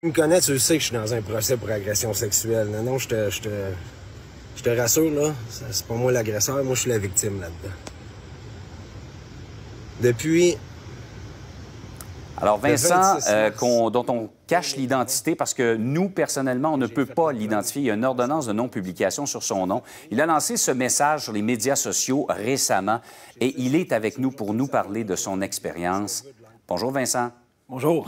Tu me connais, tu sais que je suis dans un procès pour agression sexuelle. Non, non, je te, je te, je te rassure, là. C'est pas moi l'agresseur, moi je suis la victime là-dedans. Depuis. Alors, Vincent, euh, dont on cache l'identité parce que nous, personnellement, on ne peut pas l'identifier. Il y a une ordonnance de non-publication sur son nom. Il a lancé ce message sur les médias sociaux récemment et il est avec nous pour nous parler de son expérience. Bonjour, Vincent. Bonjour.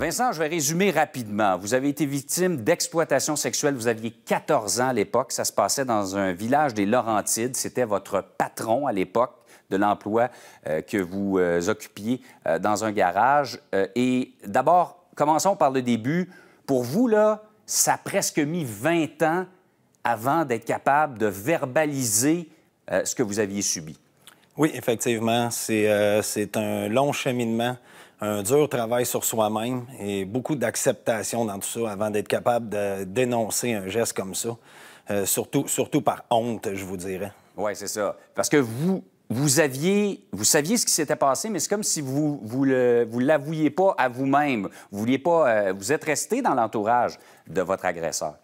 Vincent, je vais résumer rapidement. Vous avez été victime d'exploitation sexuelle. Vous aviez 14 ans à l'époque. Ça se passait dans un village des Laurentides. C'était votre patron à l'époque de l'emploi euh, que vous euh, occupiez euh, dans un garage. et d'abord, commençons par le début. Pour vous, là, ça a presque mis 20 ans avant d'être capable de verbaliser ce que vous aviez subi. Oui, effectivement. Euh, c'est un long cheminement, un dur travail sur soi-même et beaucoup d'acceptation dans tout ça avant d'être capable de dénoncer un geste comme ça. Euh, surtout, surtout par honte, je vous dirais. Oui, c'est ça. Parce que vous, vous aviez, vous saviez ce qui s'était passé, mais c'est comme si vous vous, vous l'avouiez pas à vous-même. Vous vouliez pas, euh, vous êtes resté dans l'entourage de votre agresseur.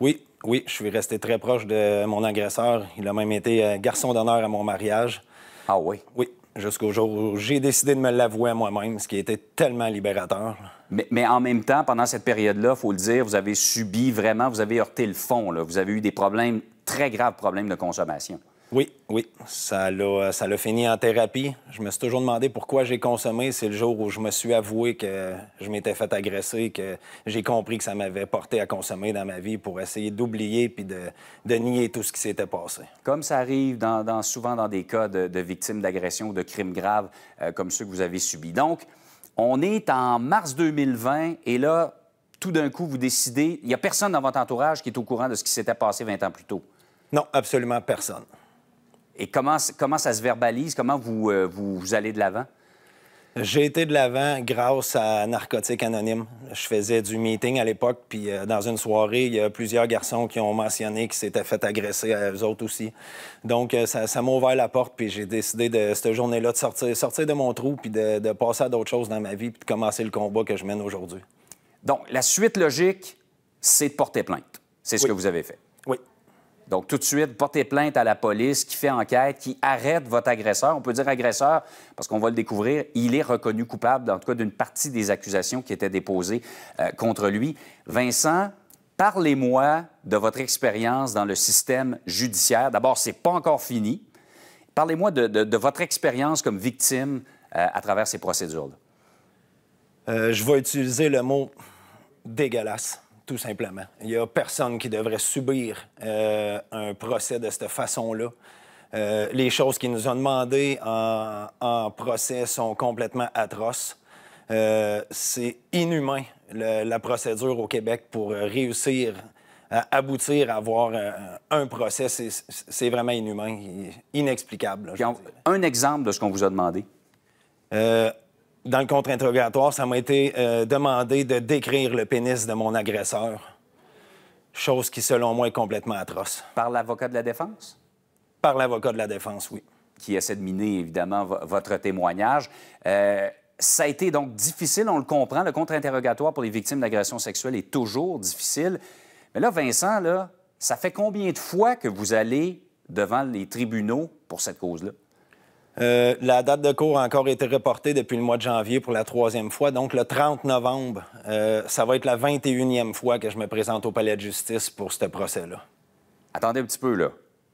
Oui, oui, je suis resté très proche de mon agresseur. Il a même été garçon d'honneur à mon mariage. Ah oui? Oui, jusqu'au jour où j'ai décidé de me l'avouer à moi-même, ce qui était tellement libérateur. Mais, en même temps, pendant cette période-là, il faut le dire, vous avez subi vraiment, vous avez heurté le fond. Là. Vous avez eu des problèmes, très graves problèmes de consommation. Oui, oui. Ça l'a, euh, ça fini en thérapie. Je me suis toujours demandé pourquoi j'ai consommé. C'est le jour où je me suis avoué que je m'étais fait agresser, que j'ai compris que ça m'avait porté à consommer dans ma vie pour essayer d'oublier puis de, nier tout ce qui s'était passé. Comme ça arrive souvent dans des cas de, victimes d'agression ou de crimes graves euh, comme ceux que vous avez subis. Donc, on est en mars 2020 et là, tout d'un coup, vous décidez. Il n'y a personne dans votre entourage qui est au courant de ce qui s'était passé 20 ans plus tôt. Non, absolument personne. Et comment, ça se verbalise? Comment euh, vous, allez de l'avant? J'ai été de l'avant grâce à Narcotiques Anonymes. Je faisais du meeting à l'époque, puis euh, dans une soirée, il y a plusieurs garçons qui ont mentionné qu'ils s'étaient fait agresser à eux autres aussi. Donc, euh, ça, m'a ouvert la porte, puis j'ai décidé de cette journée-là de sortir, de mon trou, puis de, passer à d'autres choses dans ma vie, puis de commencer le combat que je mène aujourd'hui. Donc, la suite logique, c'est de porter plainte. C'est ce que vous avez fait. Donc, tout de suite, portez plainte à la police qui fait enquête, qui arrête votre agresseur. On peut dire agresseur parce qu'on va le découvrir. Il est reconnu coupable, en tout cas, d'une partie des accusations qui étaient déposées euh, contre lui. Vincent, parlez-moi de votre expérience dans le système judiciaire. D'abord, c'est pas encore fini. Parlez-moi de, votre expérience comme victime euh, à travers ces procédures-là. Euh, je vais utiliser le mot dégueulasse tout simplement. Il n'y a personne qui devrait subir euh, un procès de cette façon-là. Euh, les choses qu'ils nous ont demandées en, procès sont complètement atroces. Euh, c'est inhumain, la procédure au Québec pour réussir à aboutir à avoir un procès. C'est vraiment inhumain, inexplicable. un exemple de ce qu'on vous a demandé dans le contre-interrogatoire, ça m'a été euh, demandé de décrire le pénis de mon agresseur. Chose qui, selon moi, est complètement atroce. Par l'avocat de la défense? Par l'avocat de la défense, oui. Qui essaie de miner, évidemment, votre témoignage. Euh, ça a été donc difficile, on le comprend. Le contre-interrogatoire pour les victimes d'agressions sexuelles est toujours difficile. Mais là, Vincent, là, ça fait combien de fois que vous allez devant les tribunaux pour cette cause-là? Euh, la date de cours a encore été reportée depuis le mois de janvier pour la troisième fois. Donc, le 30 novembre, euh, ça va être la 21e fois que je me présente au palais de justice pour ce procès-là. Attendez un petit peu, là.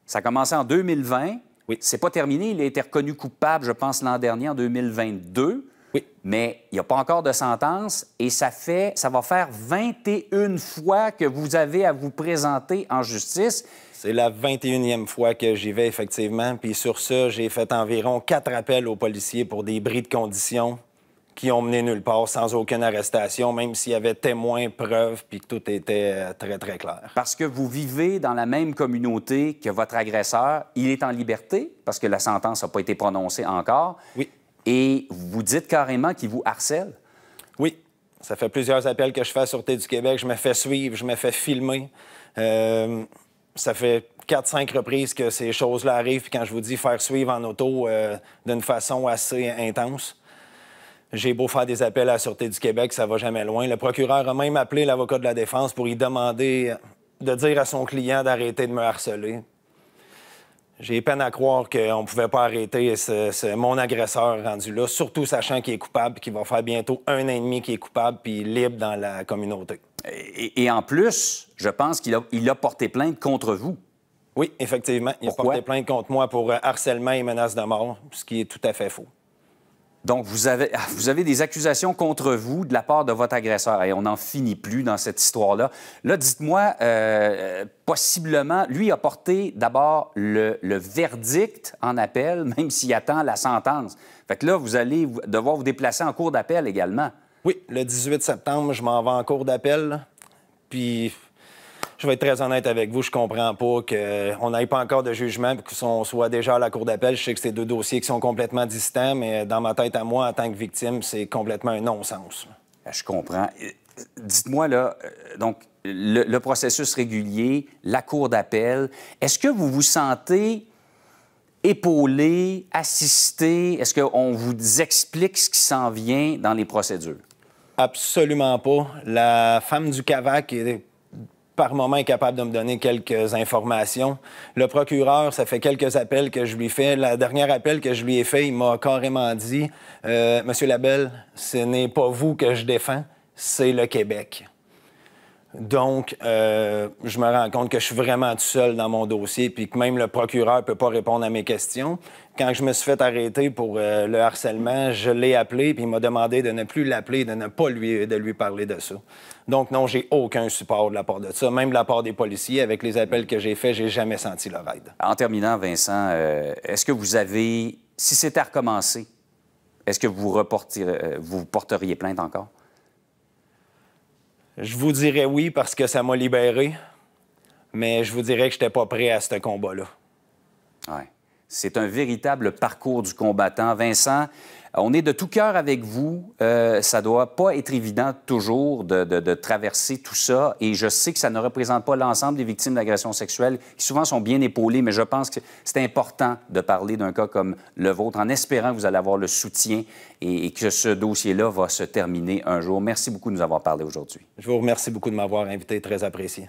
Ça a commencé en 2020. Oui. C'est pas terminé. Il a été reconnu coupable, je pense, l'an dernier, en 2022. Oui. Mais il n'y a pas encore de sentence et ça fait, ça va faire 21 fois que vous avez à vous présenter en justice. C'est la 21e fois que j'y vais, effectivement. Puis sur ça, j'ai fait environ quatre appels aux policiers pour des bris de conditions qui ont mené nulle part sans aucune arrestation, même s'il y avait témoins, preuves, puis que tout était euh, très, très clair. Parce que vous vivez dans la même communauté que votre agresseur, il est en liberté, parce que la sentence n'a pas été prononcée encore. Oui. Et vous dites carrément qu'il vous harcèle. Oui. Ça fait plusieurs appels que je fais à Sûreté du Québec. Je me fais suivre, je me fais filmer. Euh, ça fait quatre, cinq reprises que ces choses-là arrivent. Puis quand je vous dis faire suivre en auto euh, d'une façon assez intense, j'ai beau faire des appels à la Sûreté du Québec, ça va jamais loin. Le procureur a même appelé l'avocat de la défense pour y demander de dire à son client d'arrêter de me harceler. J'ai peine à croire qu'on ne pouvait pas arrêter ce, mon agresseur rendu là, surtout sachant qu'il est coupable, qu'il va faire bientôt un ennemi qui est coupable, puis libre dans la communauté. Et, en plus, je pense qu'il a, porté plainte contre vous. Oui, effectivement. Il a porté plainte contre moi pour euh, harcèlement et menace de mort, ce qui est tout à fait faux. Donc, ah, vous avez, des accusations contre vous de la part de votre agresseur. Et on n'en finit plus dans cette histoire-là. Là, Là dites moi euh, possiblement, lui a porté d'abord le, le verdict en appel, même s'il attend la sentence. Fait que là, vous allez devoir vous déplacer en cours d'appel également. Oui, le 18 septembre, je m'en vais en cours d'appel. Puis, je vais être très honnête avec vous, je comprends pas qu'on n'aille pas encore de jugement et qu'on soit déjà à la cour d'appel. Je sais que c'est deux dossiers qui sont complètement distants, mais dans ma tête à moi, en tant que victime, c'est complètement un non-sens. Ah, je comprends. Dites-moi, là, euh, donc, le, le, processus régulier, la cour d'appel, est-ce que vous vous sentez épaulé, assisté? Est-ce qu'on vous explique ce qui s'en vient dans les procédures? Absolument pas. La femme du CAVAC est par moment capable de me donner quelques informations. Le procureur, ça fait quelques appels que je lui fais. La dernière appel que je lui ai fait, il m'a carrément dit euh, Monsieur Labelle, ce n'est pas vous que je défends, c'est le Québec. Donc, euh, je me rends compte que je suis vraiment tout seul dans mon dossier, puis que même le procureur ne peut pas répondre à mes questions. Quand je me suis fait arrêter pour euh, le harcèlement, je l'ai appelé, puis il m'a demandé de ne plus l'appeler, de ne pas lui, de lui parler de ça. Donc, non, j'ai aucun support de la part de ça. Même de la part des policiers, avec les appels que j'ai faits, j'ai jamais senti leur aide. En terminant, Vincent, euh, est-ce que vous avez, si c'était à recommencer, est-ce que vous, vous porteriez plainte encore? Je vous dirais oui parce que ça m'a libéré, mais je vous dirais que je n'étais pas prêt à ce combat-là. C'est un véritable parcours du combattant. Vincent, on est de tout cœur avec vous. Euh, ça doit pas être évident toujours de, traverser tout ça. Et je sais que ça ne représente pas l'ensemble des victimes d'agressions sexuelles, qui souvent sont bien épaulées, mais je pense que c'est important de parler d'un cas comme le vôtre, en espérant que vous allez avoir le soutien et que ce dossier-là va se terminer un jour. Merci beaucoup de nous avoir parlé aujourd'hui. Je vous remercie beaucoup de m'avoir invité, très apprécié.